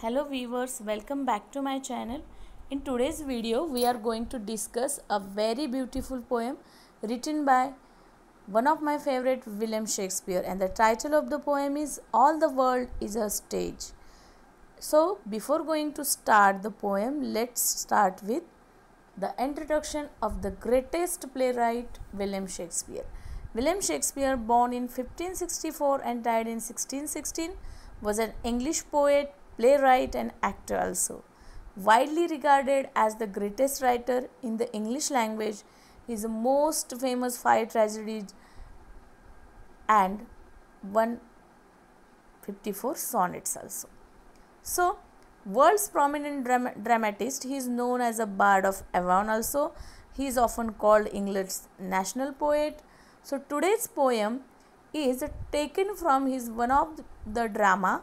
hello viewers welcome back to my channel in today's video we are going to discuss a very beautiful poem written by one of my favorite William Shakespeare and the title of the poem is all the world is a stage so before going to start the poem let's start with the introduction of the greatest playwright William Shakespeare William Shakespeare born in 1564 and died in 1616 was an English poet playwright and actor also. Widely regarded as the greatest writer in the English language, his most famous five tragedies and 154 sonnets also. So, world's prominent dram dramatist, he is known as a bard of Avon also. He is often called England's national poet. So, today's poem is taken from his one of the drama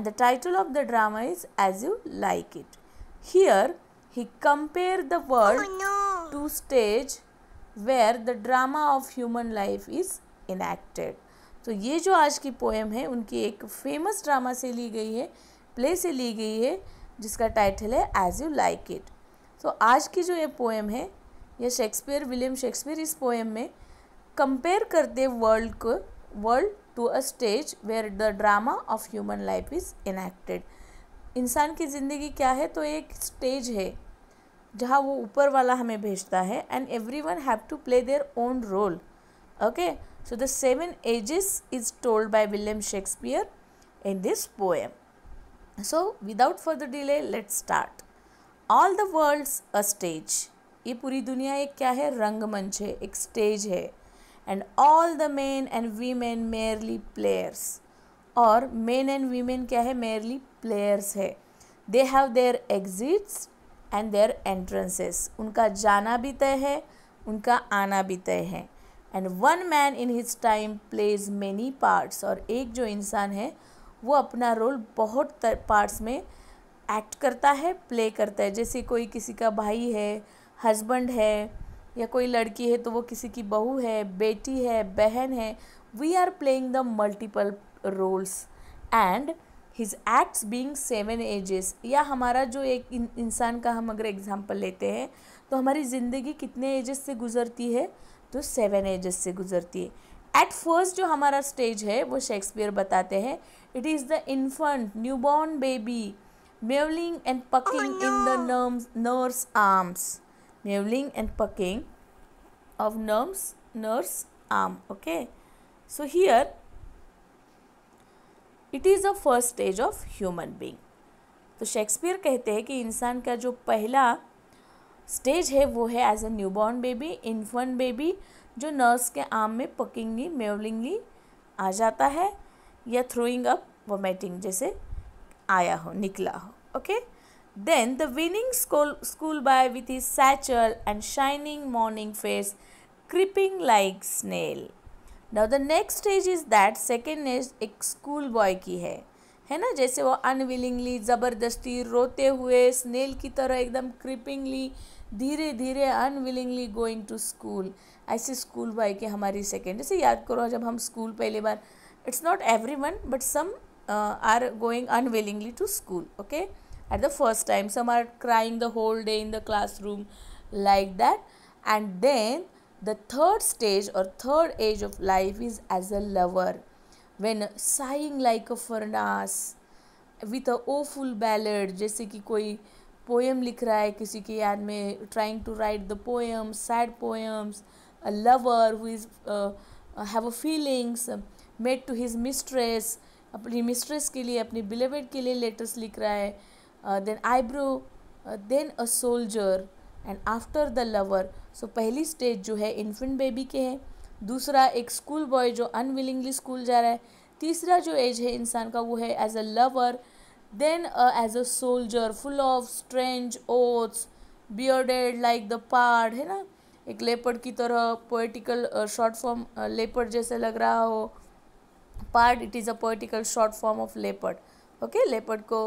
and the title of the drama is As You Like It. Here, he compare the world oh, no. to stage where the drama of human life is enacted. तो ये जो आज की poem है उनकी एक famous drama से ली गई है प्ले से ली गई है जिसका टाइटल है एज़ यू लाइक इट तो आज की जो ये पोएम है ये शेक्सपियर विलियम शेक्सपियर इस पोएम में कंपेयर करते वर्ल्ड को world to a stage where the drama of human life is enacted इंसान की ज़िंदगी क्या है तो एक स्टेज है जहाँ वो ऊपर वाला हमें भेजता है and everyone have to play their own role okay so the seven ages is told by William Shakespeare in this poem so without further delay let start all the world's a stage ये पूरी दुनिया एक क्या है रंगमंच है एक stage है and all the men and women merely players और मेन एंड वीमेन क्या है मेयरली प्लेयर्स है they have their exits and their entrances उनका जाना भी तय है उनका आना भी तय है and one man in his time plays many parts और एक जो इंसान है वो अपना रोल बहुत पार्ट्स में एक्ट करता है प्ले करता है जैसे कोई किसी का भाई है हस्बैंड है या कोई लड़की है तो वो किसी की बहू है बेटी है बहन है we are playing the multiple roles and his acts being seven ages या हमारा जो एक इंसान का हम अगर एग्ज़ाम्पल लेते हैं तो हमारी ज़िंदगी कितने एजेस से गुजरती है तो सेवन एजेस से गुजरती है एट फर्स्ट जो हमारा स्टेज है वो शेक्सपियर बताते हैं it is the infant newborn baby mewling and puking in the norms nurse arms nibbling and pucking of norms nurse arm. Okay. So here it is a first stage of human being तो Shakespeare कहते हैं कि इंसान का जो पहला stage है वो है as a newborn baby infant baby जो नर्स के आर्म में पकिंगली मेवलिंगली आ जाता है या थ्रोइंग अप वोमेटिंग जैसे आया हो निकला हो okay okay? Then the winning school, school boy with his satchel and shining morning face creeping like snail. Now the next stage is that second is एक school boy ki hai है ना जैसे वो अनविलिंगली ज़बरदस्ती रोते हुए snail की तरह एकदम क्रिपिंगली धीरे धीरे अनविलिंगली गोइंग टू स्कूल ऐसे स्कूल बॉय के हमारी सेकेंड जैसे याद करो जब हम स्कूल पहली बार it's not everyone but some are going unwillingly to school okay at the first time some are crying the whole day in the classroom like that and then the third stage or third age of life is as a lover when sighing like a furnace with a awful ballad jaise ki koi poem likh raha hai kisi ki yaad mein trying to write the poem sad poems a lover who is uh, have a feelings made to his mistress अपनी mistress के लिए अपनी बिलेवेड के लिए letters लिख रहा है then eyebrow then a soldier and after the lover so पहली स्टेज जो है इन्फेंट बेबी के है दूसरा एक स्कूल बॉय जो अनविलिंगली स्कूल जा रहा है तीसरा जो एज है इंसान का वो है as a lover then as a soldier full of strange oaths bearded like the pard है ना एक लेपर्ड की तरह पोएटिकल शॉर्ट फॉर्म लेपर्ड जैसे लग रहा हो pard it is a poetical short form of leopard okay leopard को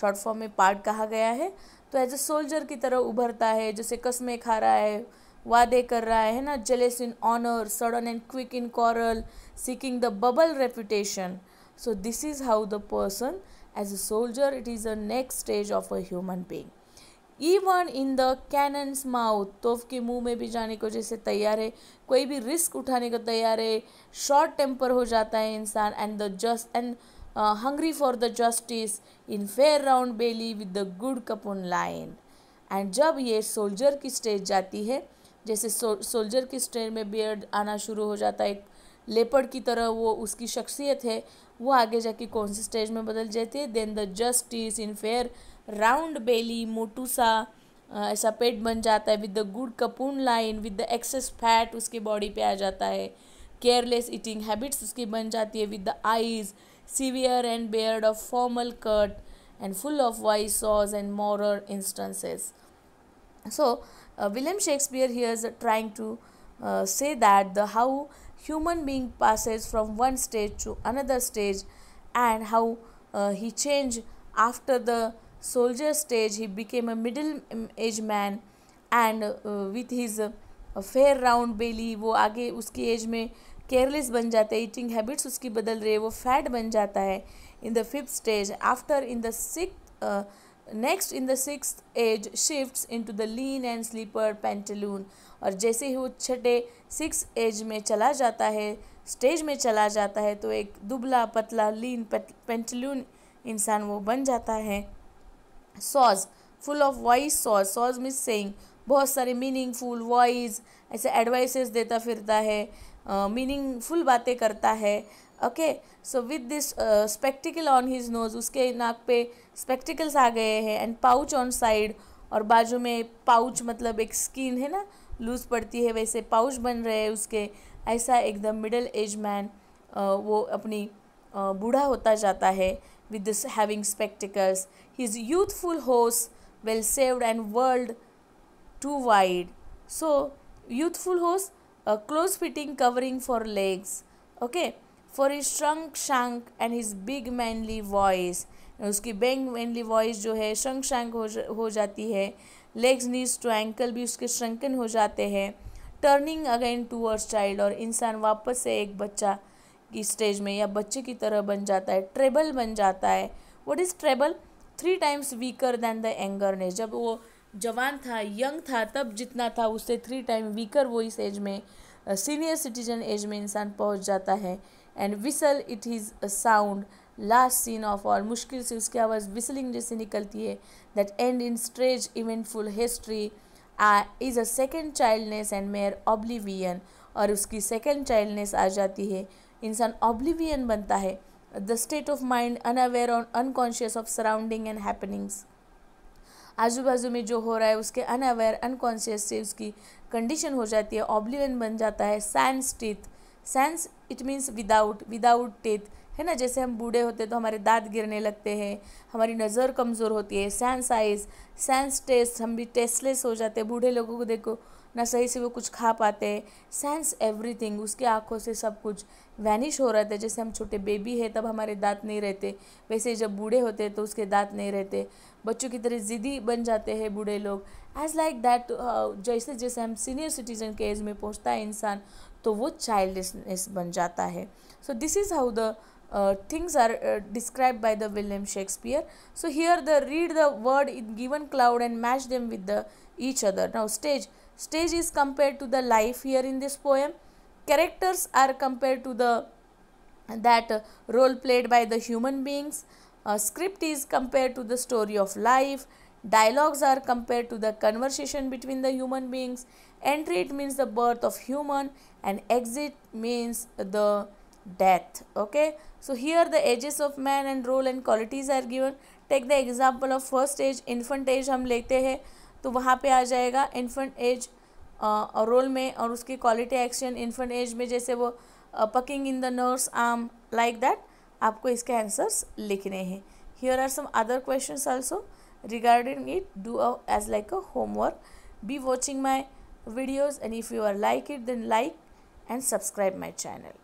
शॉर्ट फॉर्म में पार्ट कहा गया है तो एज अ सोल्जर की तरह उभरता है जैसे कस्में खा रहा है वादे कर रहा है ना jealous in honour sudden and quick in quarrel seeking the bubble reputation so this is how the person as a soldier it is a next stage of a human being even in the cannon's mouth तोफ के मुंह में भी जाने को जैसे तैयार है कोई भी रिस्क उठाने को तैयार है शॉर्ट टेम्पर हो जाता है इंसान and the just and uh, hungry for the justice in fair round belly with the good cup on line and जब ये सोल्जर की स्टेज जाती है जैसे सोल्जर की स्टेज में बियर्ड आना शुरू हो जाता है एक लेपड़ की तरह वो उसकी शख्सियत है वो आगे जाके कौन सी स्टेज में बदल जाती है then the justice in fair round belly मोटू सा ऐसा पेट बन जाता है with the good capon line with the excess fat उसके बॉडी पे आ जाता है केयरलेस ईटिंग हैबिट्स उसकी बन जाती है with the eyes severe and bared of formal cut and full of wise saws and moral instances. So, uh, William Shakespeare here is trying to uh, say that the how human being passes from one stage to another stage and how uh, he changed after the soldier stage he became a middle um, age man and uh, with his uh, fair round belly, वो आगे उसकी as में careless बन जाते हैं eating habits उसकी बदल रही है वो फैट बन जाता है in the fifth stage after in the six next in the six age in to the lean and slipper pantaloon और जैसे ही वो छठे सिक्स एज में चला जाता है स्टेज में चला जाता है तो एक दुबला पतला लीन पेंटलून इंसान वो बन जाता है saws full of voice saws saws means saying बहुत सारे मीनिंगफुल वॉइस ऐसे एडवाइसेस देता फिरता है मीनिंगफुल बातें करता है okay so with this spectacle on his nose उसके नाक पे स्पेक्टिकल्स आ गए हैं एंड पाउच ऑन साइड और बाजू में पाउच मतलब एक स्किन है ना लूज पड़ती है वैसे पाउच बन रहे हैं उसके ऐसा एकदम मिडल एज मैन वो अपनी बूढ़ा होता जाता है with this having spectacles his youthful hose well saved and world too wide so youthful host a close fitting covering for legs okay for his shrunk shank and his big manly voice उसकी big manly voice जो है शंक शंक हो हो जाती है legs knees to ankle भी उसके श्रंकन हो जाते हैं टर्निंग अगेन टूअर्स चाइल्ड और इंसान वापस से एक बच्चा की स्टेज में या बच्चे की तरह बन जाता है ट्रेबल बन जाता है what is treble three times weaker than the anger ने जब वो जवान था यंग था तब जितना था उससे थ्री टाइम वीकर वो इस एज में सीनियर सिटीजन एज में इंसान पहुंच जाता है and whistle it is a sound last scene of और मुश्किल से उसकी आवाज़ विसलिंग जैसे निकलती है that end in strange eventful history is a second childness and mere oblivion और उसकी सेकेंड चाइल्डनेस आ जाती है इंसान ऑब्लिवियन बनता है the state of mind unaware और unconscious of surrounding and happenings आजू बाजू में जो हो रहा है उसके अनअवेयर अनकॉन्शियस से उसकी कंडीशन हो जाती है ऑब्लिवन बन जाता है sans teeth sans it means without without teeth है ना जैसे हम बूढ़े होते हैं तो हमारे दांत गिरने लगते हैं हमारी नज़र कमज़ोर होती है सैंस आइज सैंस टेस्ट हम भी टेस्टलेस हो जाते हैं बूढ़े लोगों को देखो ना सही से वो कुछ खा पाते हैं सेंस एवरीथिंग उसकी आँखों से सब कुछ वैनिश हो रहा था जैसे हम छोटे बेबी है तब हमारे दांत नहीं रहते वैसे जब बूढ़े होते हैं तो उसके दांत नहीं रहते बच्चों की तरह ज़िद्दी बन जाते हैं बूढ़े लोग एज लाइक दैट जैसे जैसे हम सीनियर सिटीजन के एज में पहुँचता है इंसान तो वो चाइल्डनेस बन जाता है so this is how the things are describe by the William Shakespeare so here the read the word in given cloud and match them with the each other now stage stage is compare to the life here in this poem characters are compare to the that role played by the human beings A script is compared to the story of life. Dialogues are compared to the conversation between the human beings. Entry it means the birth of human and exit means the death. Okay. So here the ages of man and role and qualities are given. take the example of first age infant age hum lete hai to wahan pe aa jayega infant age uh, role mein aur uski quality action infant age mein jaise wo uh, pucking in the nurse arm like that आपको इसके answers लिखने हैं here are some other question also regarding it do as like a homework be watching my videos and if you are like it then like and subscribe my channel